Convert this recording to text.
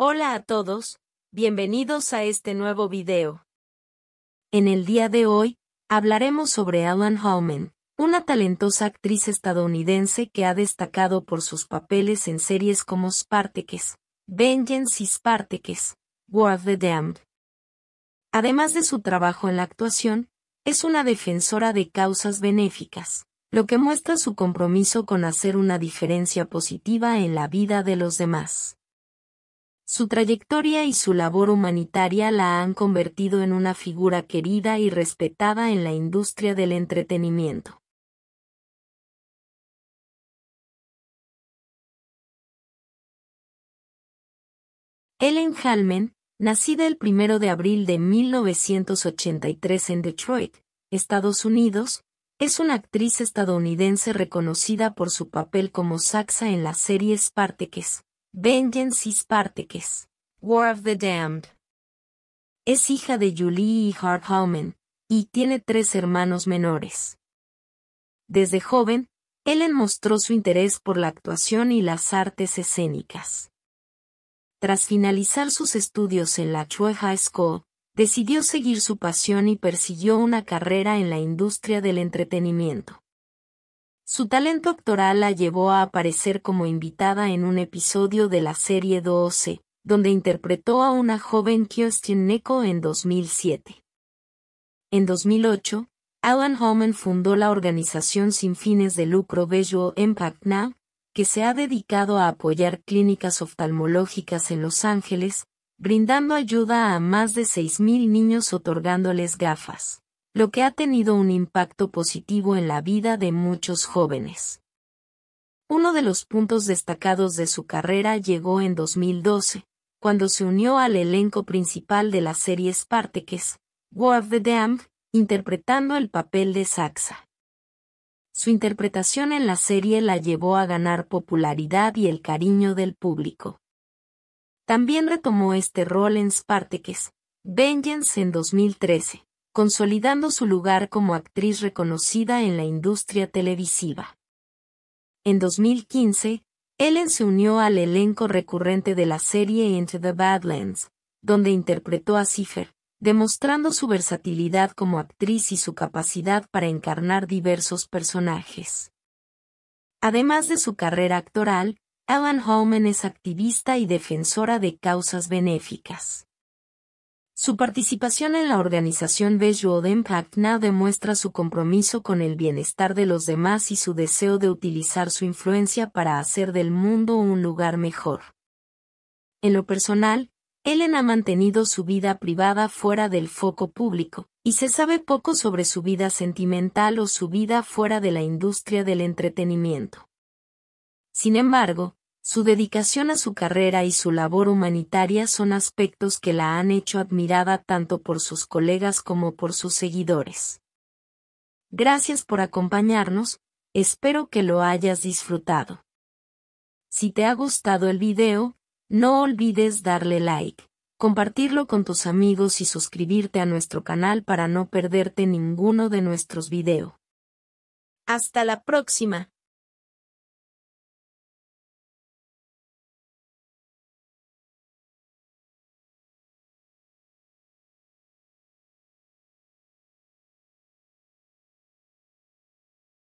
Hola a todos, bienvenidos a este nuevo video. En el día de hoy, hablaremos sobre Alan Holman, una talentosa actriz estadounidense que ha destacado por sus papeles en series como Spartacus, Vengeance y Spartacus, War of the Damned. Además de su trabajo en la actuación, es una defensora de causas benéficas, lo que muestra su compromiso con hacer una diferencia positiva en la vida de los demás. Su trayectoria y su labor humanitaria la han convertido en una figura querida y respetada en la industria del entretenimiento. Ellen Halman, nacida el 1 de abril de 1983 en Detroit, Estados Unidos, es una actriz estadounidense reconocida por su papel como Saxa en la serie Spartacus. Vengeance Spartacus. War of the Damned. Es hija de Julie y Howman, y tiene tres hermanos menores. Desde joven, Ellen mostró su interés por la actuación y las artes escénicas. Tras finalizar sus estudios en la Chue High School, decidió seguir su pasión y persiguió una carrera en la industria del entretenimiento. Su talento actoral la llevó a aparecer como invitada en un episodio de la serie 12, donde interpretó a una joven Kirsten Neko en 2007. En 2008, Alan Homan fundó la organización sin fines de lucro Visual Impact Now, que se ha dedicado a apoyar clínicas oftalmológicas en Los Ángeles, brindando ayuda a más de 6.000 niños otorgándoles gafas lo que ha tenido un impacto positivo en la vida de muchos jóvenes. Uno de los puntos destacados de su carrera llegó en 2012, cuando se unió al elenco principal de la serie Spartacus, War of the Damned, interpretando el papel de Saxa. Su interpretación en la serie la llevó a ganar popularidad y el cariño del público. También retomó este rol en Spartacus, Vengeance en 2013, consolidando su lugar como actriz reconocida en la industria televisiva. En 2015, Ellen se unió al elenco recurrente de la serie Into the Badlands, donde interpretó a Cipher, demostrando su versatilidad como actriz y su capacidad para encarnar diversos personajes. Además de su carrera actoral, Ellen Holman es activista y defensora de causas benéficas. Su participación en la organización Visual Impact Now demuestra su compromiso con el bienestar de los demás y su deseo de utilizar su influencia para hacer del mundo un lugar mejor. En lo personal, Ellen ha mantenido su vida privada fuera del foco público, y se sabe poco sobre su vida sentimental o su vida fuera de la industria del entretenimiento. Sin embargo, su dedicación a su carrera y su labor humanitaria son aspectos que la han hecho admirada tanto por sus colegas como por sus seguidores. Gracias por acompañarnos, espero que lo hayas disfrutado. Si te ha gustado el video, no olvides darle like, compartirlo con tus amigos y suscribirte a nuestro canal para no perderte ninguno de nuestros videos. Hasta la próxima.